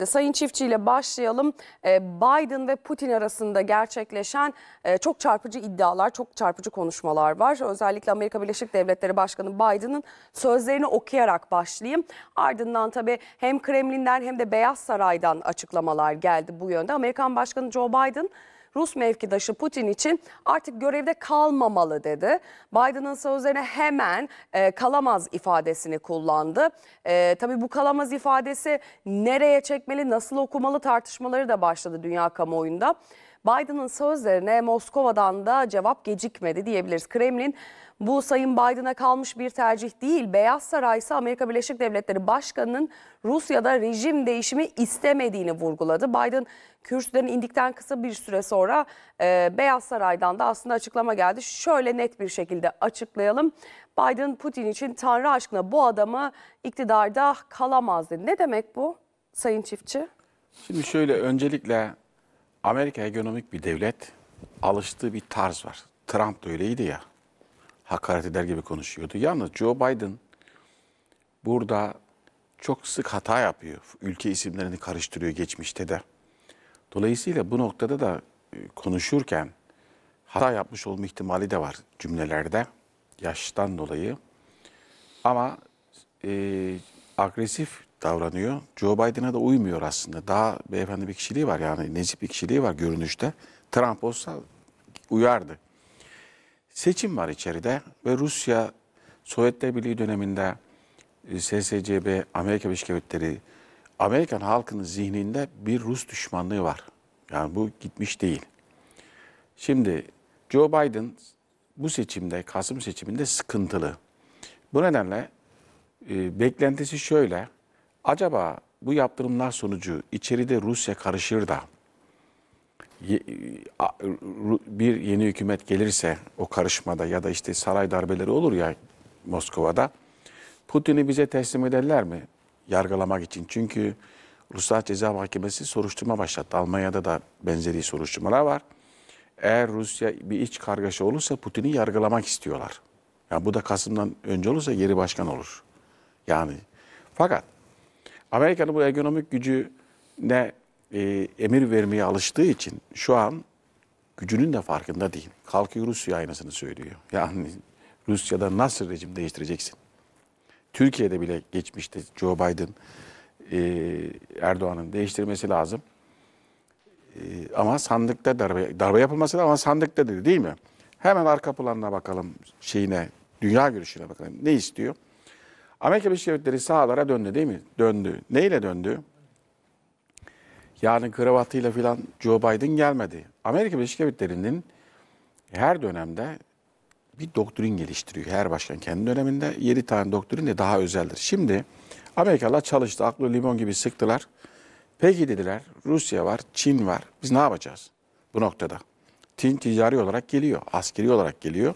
E, sayın Çiftçi ile başlayalım. E, Biden ve Putin arasında gerçekleşen e, çok çarpıcı iddialar, çok çarpıcı konuşmalar var. Özellikle Amerika Birleşik Devletleri Başkanı Biden'ın sözlerini okuyarak başlayayım. Ardından tabii hem Kremlin'den hem de Beyaz Saray'dan açıklamalar geldi bu yönde. Amerikan Başkanı Joe Biden Rus mevkidaşı Putin için artık görevde kalmamalı dedi. Biden'ın sözlerine hemen e, kalamaz ifadesini kullandı. E, tabii bu kalamaz ifadesi nereye çekmeli, nasıl okumalı tartışmaları da başladı dünya kamuoyunda. Biden'ın sözlerine Moskova'dan da cevap gecikmedi diyebiliriz. Kremlin bu Sayın Biden'a kalmış bir tercih değil. Beyaz Saray ise Amerika Birleşik Devletleri Başkanı'nın Rusya'da rejim değişimi istemediğini vurguladı. Biden kürsüden indikten kısa bir süre sonra e, Beyaz Saray'dan da aslında açıklama geldi. Şöyle net bir şekilde açıklayalım. Biden Putin için Tanrı aşkına bu adamı iktidarda kalamaz dedi. Ne demek bu Sayın Çiftçi? Şimdi şöyle öncelikle Amerika ekonomik bir devlet. Alıştığı bir tarz var. Trump da öyleydi ya. Hakaret eder gibi konuşuyordu. Yalnız Joe Biden burada çok sık hata yapıyor. Ülke isimlerini karıştırıyor geçmişte de. Dolayısıyla bu noktada da e, konuşurken hata yapmış olma ihtimali de var cümlelerde yaştan dolayı. Ama e, agresif davranıyor. Joe Biden'a da uymuyor aslında. Daha beyefendi bir kişiliği var yani nezip bir kişiliği var görünüşte. Trump olsa uyardı. Seçim var içeride ve Rusya Sovyetler Birliği döneminde e, SSCB, Amerika Birleşik Devletleri, Amerikan halkının zihninde bir Rus düşmanlığı var. Yani bu gitmiş değil. Şimdi Joe Biden bu seçimde, Kasım seçiminde sıkıntılı. Bu nedenle e, beklentisi şöyle, Acaba bu yaptırımlar sonucu içeride Rusya karışır da e, bir yeni hükümet gelirse o karışmada ya da işte saray darbeleri olur ya Moskova'da Putin'i bize teslim ederler mi yargılamak için? Çünkü Ulusal Ceza Mahkemesi soruşturma başlattı. Almanya'da da benzeri soruşturmalar var. Eğer Rusya bir iç kargaşa olursa Putin'i yargılamak istiyorlar. Yani bu da Kasım'dan önce olursa geri başkan olur. Yani fakat Amerika'nın bu ekonomik gücüne e, emir vermeye alıştığı için şu an gücünün de farkında değil. Kalkıyor Rusya aynısını söylüyor. Yani Rusya'da nasıl rejim değiştireceksin? Türkiye'de bile geçmişte Joe Biden e, Erdoğan'ın değiştirmesi lazım. E, ama sandıkta darbe, darbe yapılması lazım ama sandıkta dedi değil mi? Hemen arka planına bakalım şeyine, dünya görüşüne bakalım. Ne istiyor? Amerika Birleşik Devletleri sahalara döndü değil mi? Döndü. Neyle döndü? Yani kravatıyla filan Joe Biden gelmedi. Amerika Birleşik Devletleri'nin her dönemde bir doktrin geliştiriyor. Her başkan kendi döneminde 7 tane doktrin de daha özeldir. Şimdi Amerikalılar çalıştı. Aklı limon gibi sıktılar. Peki dediler Rusya var, Çin var. Biz ne yapacağız bu noktada? Çin ticari olarak geliyor, askeri olarak geliyor.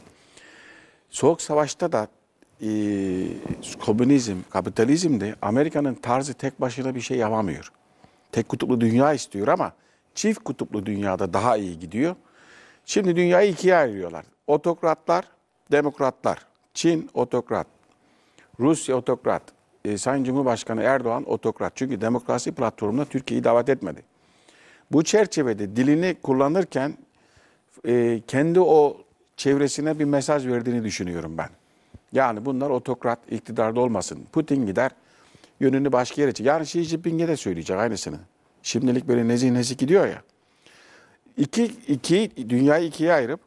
Soğuk savaşta da ee, komünizm, kapitalizm de Amerika'nın tarzı tek başına bir şey yapamıyor. Tek kutuplu dünya istiyor ama çift kutuplu dünyada daha iyi gidiyor. Şimdi dünyayı ikiye ayırıyorlar. Otokratlar, demokratlar. Çin otokrat, Rusya otokrat, e, Sayın Cumhurbaşkanı Erdoğan otokrat. Çünkü demokrasi platformuna Türkiye'yi davet etmedi. Bu çerçevede dilini kullanırken e, kendi o çevresine bir mesaj verdiğini düşünüyorum ben. Yani bunlar otokrat iktidarda olmasın. Putin gider yönünü başka yere çeker. Yarın Xi Jinping'e de söyleyecek aynısını. Şimdilik böyle nezih nezih gidiyor ya. İki, iki, dünyayı ikiye ayırıp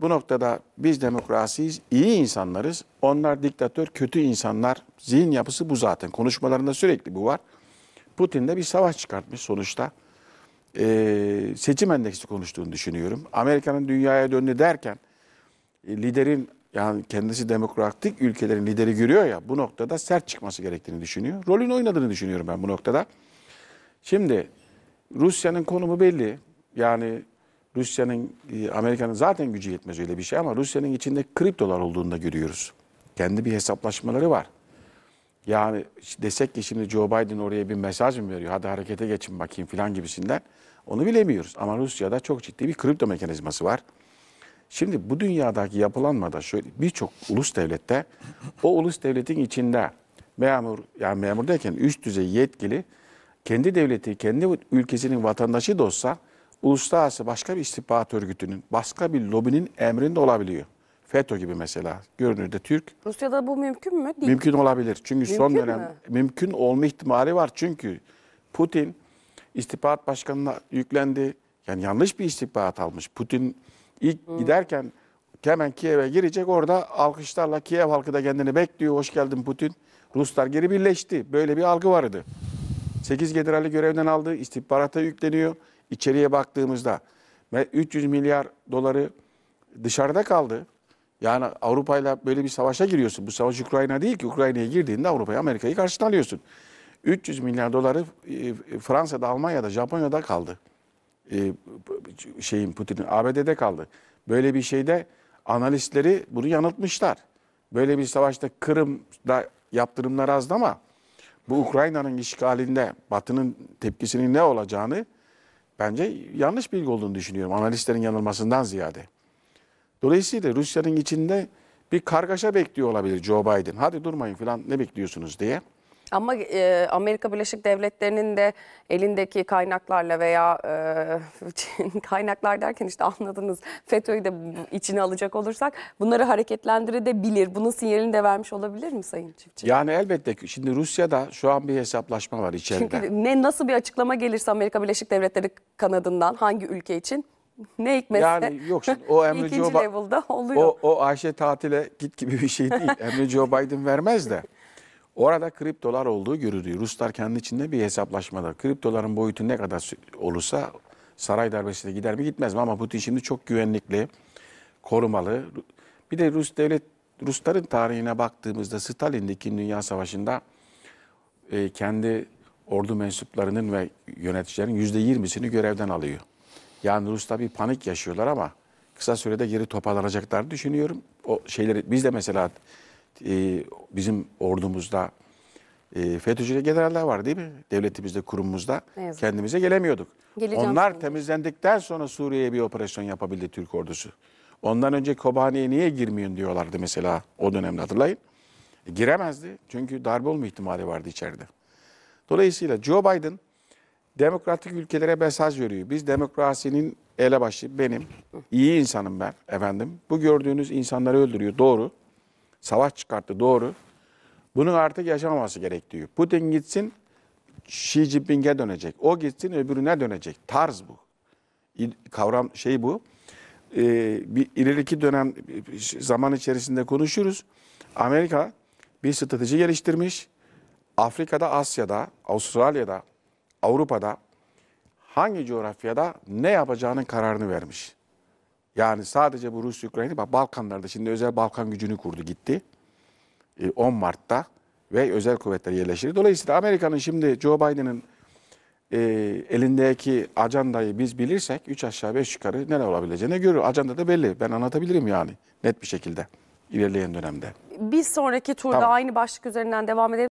bu noktada biz demokrasiyiz, iyi insanlarız. Onlar diktatör, kötü insanlar. Zihin yapısı bu zaten. Konuşmalarında sürekli bu var. Putin de bir savaş çıkartmış sonuçta. Ee, seçim endeksi konuştuğunu düşünüyorum. Amerika'nın dünyaya döndü derken e, liderin yani kendisi demokratik ülkelerin lideri görüyor ya bu noktada sert çıkması gerektiğini düşünüyor. Rolünü oynadığını düşünüyorum ben bu noktada. Şimdi Rusya'nın konumu belli. Yani Rusya'nın, e, Amerika'nın zaten gücü yetmez öyle bir şey ama Rusya'nın içinde kriptolar olduğunu da görüyoruz. Kendi bir hesaplaşmaları var. Yani desek ki şimdi Joe Biden oraya bir mesaj mı veriyor? Hadi harekete geçin bakayım filan gibisinden. Onu bilemiyoruz. Ama Rusya'da çok ciddi bir kripto mekanizması var. Şimdi bu dünyadaki yapılanmada şöyle birçok ulus devlette o ulus devletin içinde memur yani memur derken üst düzey yetkili kendi devleti, kendi ülkesinin vatandaşı da olsa uluslararası başka bir istihbarat örgütünün, başka bir lobinin emrinde olabiliyor. FETÖ gibi mesela görünürde Türk. Rusya'da bu mümkün mü? Değil. Mümkün olabilir. Çünkü mümkün son dönem mi? mümkün olma ihtimali var. Çünkü Putin istihbarat başkanına yüklendi. Yani yanlış bir istihbarat almış. Putin İlk hmm. giderken hemen Kiev'e girecek. Orada alkışlarla Kiev halkı da kendini bekliyor. Hoş geldin Putin. Ruslar geri birleşti. Böyle bir algı vardı. 8 generali görevden aldı. istihbarata yükleniyor. İçeriye baktığımızda 300 milyar doları dışarıda kaldı. Yani Avrupa'yla böyle bir savaşa giriyorsun. Bu savaş Ukrayna değil ki. Ukrayna'ya girdiğinde Avrupa'yı, Amerika'yı karşına alıyorsun. 300 milyar doları e, Fransa'da, Almanya'da, Japonya'da kaldı. E, şeyin Putin'in ABD'de kaldı. Böyle bir şeyde analistleri bunu yanıltmışlar. Böyle bir savaşta Kırım'da yaptırımlar azdı ama bu Ukrayna'nın işgalinde Batı'nın tepkisinin ne olacağını bence yanlış bilgi olduğunu düşünüyorum analistlerin yanılmasından ziyade. Dolayısıyla Rusya'nın içinde bir kargaşa bekliyor olabilir Joe Biden. Hadi durmayın falan ne bekliyorsunuz diye. Ama e, Amerika Birleşik Devletleri'nin de elindeki kaynaklarla veya e, kaynaklar derken işte anladınız FETÖ'yü de içine alacak olursak bunları hareketlendirebilir. Bunun sinyalini de vermiş olabilir mi Sayın Çiftçi? Yani elbette ki şimdi Rusya'da şu an bir hesaplaşma var içeride. Çünkü ne nasıl bir açıklama gelirse Amerika Birleşik Devletleri kanadından hangi ülke için ne hikmetse. Yani yok şimdi o Emre Joe Biden'da oluyor. O, o Ayşe tatile git gibi bir şey değil. Emre Joe Biden vermez de. Orada kriptolar olduğu görülüyor. Ruslar kendi içinde bir hesaplaşmada. Kriptoların boyutu ne kadar olursa saray darbesi de gider mi gitmez mi? Ama Putin şimdi çok güvenlikli, korumalı. Bir de Rus devlet, Rusların tarihine baktığımızda Stalin'de İkinci Dünya Savaşı'nda e, kendi ordu mensuplarının ve yöneticilerin yüzde yirmisini görevden alıyor. Yani Rus'ta bir panik yaşıyorlar ama kısa sürede geri toparlanacaklar düşünüyorum. O şeyleri biz de mesela e, bizim ordumuzda e, FETÖ'cü generaller var değil mi? Devletimizde, kurumumuzda kendimize gelemiyorduk. Geleceğim Onlar şimdi. temizlendikten sonra Suriye'ye bir operasyon yapabildi Türk ordusu. Ondan önce Kobani'ye niye girmeyin diyorlardı mesela o dönemde hatırlayın. E, giremezdi çünkü darbe olma ihtimali vardı içeride. Dolayısıyla Joe Biden demokratik ülkelere mesaj veriyor. Biz demokrasinin elebaşı benim, iyi insanım ben efendim. Bu gördüğünüz insanları öldürüyor doğru savaş çıkarttı doğru. Bunun artık yaşamaması gerektiği. Putin gitsin Xi Jinping'e dönecek. O gitsin öbürüne dönecek. Tarz bu. Kavram şey bu. Ee, bir ileriki dönem zaman içerisinde konuşuruz. Amerika bir strateji geliştirmiş. Afrika'da, Asya'da, Avustralya'da, Avrupa'da hangi coğrafyada ne yapacağının kararını vermiş. Yani sadece bu rusya ukrayna bak Balkanlarda şimdi özel Balkan gücünü kurdu gitti. 10 ee, Mart'ta ve özel kuvvetler yerleşir. Dolayısıyla Amerika'nın şimdi Joe Biden'ın e, elindeki ajandayı biz bilirsek 3 aşağı 5 yukarı neler olabileceğini görür. Ajanda da belli. Ben anlatabilirim yani net bir şekilde ilerleyen dönemde. Bir sonraki turda tamam. aynı başlık üzerinden devam edelim.